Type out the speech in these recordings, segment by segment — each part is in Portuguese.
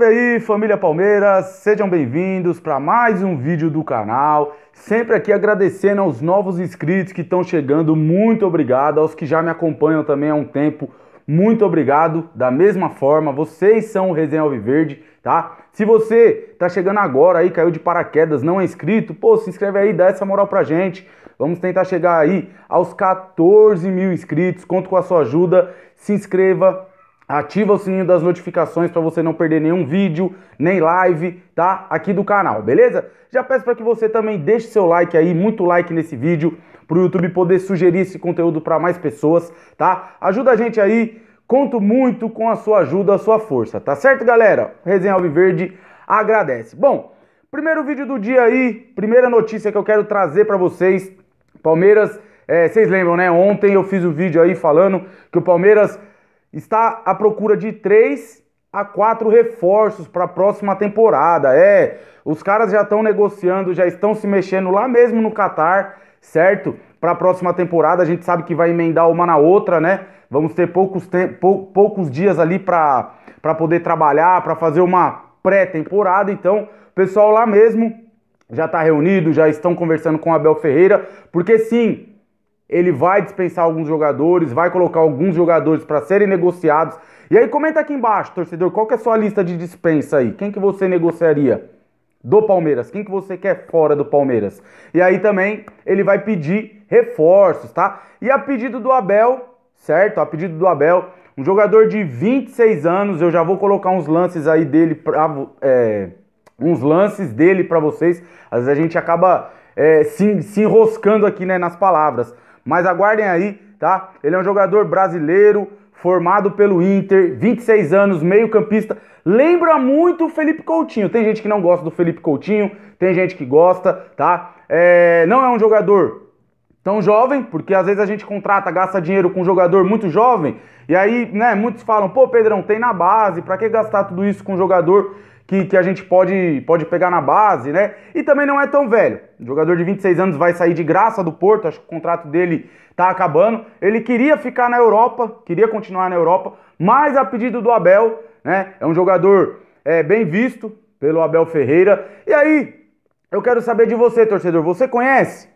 Salve aí, família Palmeiras! Sejam bem-vindos para mais um vídeo do canal. Sempre aqui agradecendo aos novos inscritos que estão chegando, muito obrigado. Aos que já me acompanham também há um tempo, muito obrigado. Da mesma forma, vocês são o Resenha Alviverde, tá? Se você tá chegando agora aí, caiu de paraquedas, não é inscrito, pô, se inscreve aí, dá essa moral pra gente. Vamos tentar chegar aí aos 14 mil inscritos. Conto com a sua ajuda. Se inscreva, Ativa o sininho das notificações para você não perder nenhum vídeo, nem live, tá? Aqui do canal, beleza? Já peço para que você também deixe seu like aí, muito like nesse vídeo, para o YouTube poder sugerir esse conteúdo para mais pessoas, tá? Ajuda a gente aí, conto muito com a sua ajuda, a sua força, tá certo, galera? Resenha Alviverde agradece. Bom, primeiro vídeo do dia aí, primeira notícia que eu quero trazer para vocês, Palmeiras, é, vocês lembram, né? Ontem eu fiz o um vídeo aí falando que o Palmeiras está à procura de três a quatro reforços para a próxima temporada. É, os caras já estão negociando, já estão se mexendo lá mesmo no Catar, certo? Para a próxima temporada, a gente sabe que vai emendar uma na outra, né? Vamos ter poucos, te pou poucos dias ali para poder trabalhar, para fazer uma pré-temporada. Então, o pessoal lá mesmo já está reunido, já estão conversando com o Abel Ferreira, porque sim, ele vai dispensar alguns jogadores, vai colocar alguns jogadores para serem negociados. E aí comenta aqui embaixo, torcedor, qual que é a sua lista de dispensa aí? Quem que você negociaria do Palmeiras? Quem que você quer fora do Palmeiras? E aí também ele vai pedir reforços, tá? E a pedido do Abel, certo? A pedido do Abel, um jogador de 26 anos, eu já vou colocar uns lances aí dele pra, é, uns lances dele para vocês. Às vezes a gente acaba é, se, se enroscando aqui né, nas palavras. Mas aguardem aí, tá? Ele é um jogador brasileiro, formado pelo Inter, 26 anos, meio-campista. Lembra muito o Felipe Coutinho. Tem gente que não gosta do Felipe Coutinho, tem gente que gosta, tá? É, não é um jogador tão jovem, porque às vezes a gente contrata, gasta dinheiro com um jogador muito jovem, e aí, né, muitos falam, pô, Pedrão, tem na base, para que gastar tudo isso com um jogador que, que a gente pode, pode pegar na base, né? E também não é tão velho. O jogador de 26 anos vai sair de graça do Porto, acho que o contrato dele tá acabando. Ele queria ficar na Europa, queria continuar na Europa, mas a pedido do Abel, né? É um jogador é, bem visto pelo Abel Ferreira. E aí, eu quero saber de você, torcedor. Você conhece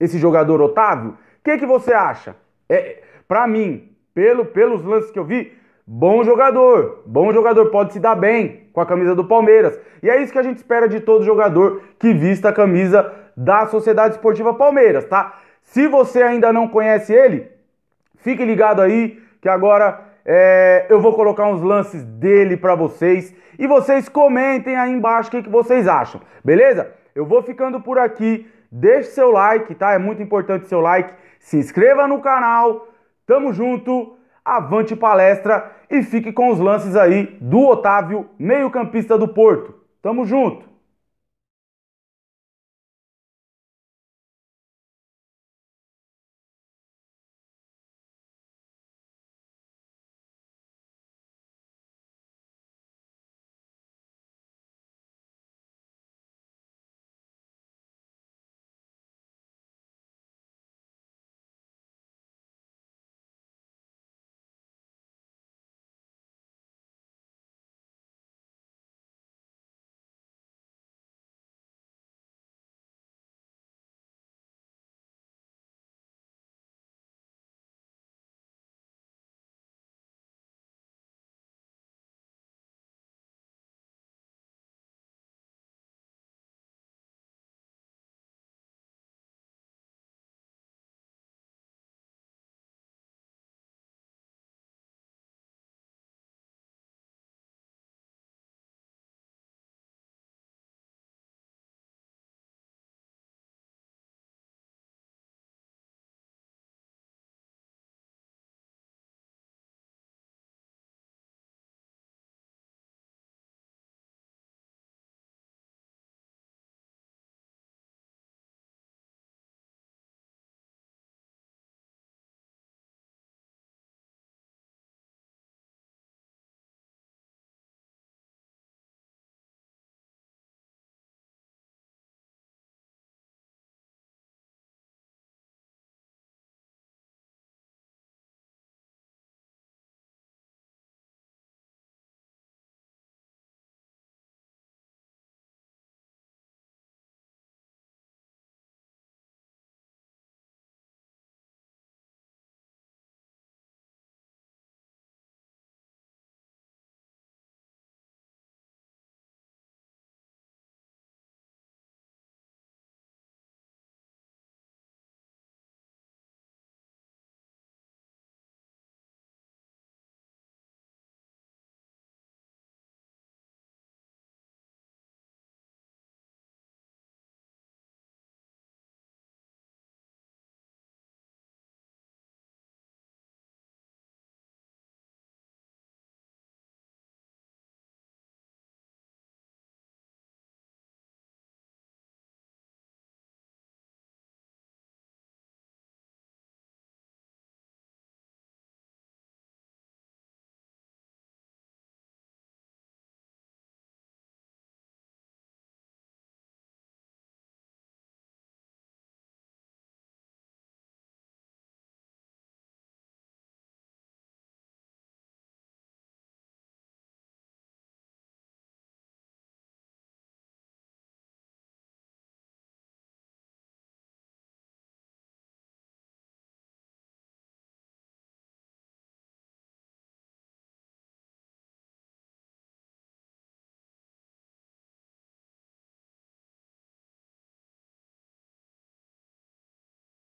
esse jogador Otávio? O que, que você acha? É, para mim, pelo, pelos lances que eu vi, Bom jogador, bom jogador, pode se dar bem com a camisa do Palmeiras. E é isso que a gente espera de todo jogador que vista a camisa da Sociedade Esportiva Palmeiras, tá? Se você ainda não conhece ele, fique ligado aí que agora é, eu vou colocar uns lances dele para vocês e vocês comentem aí embaixo o que, que vocês acham, beleza? Eu vou ficando por aqui, deixe seu like, tá? É muito importante seu like, se inscreva no canal, tamo junto avante palestra e fique com os lances aí do Otávio, meio-campista do Porto. Tamo junto!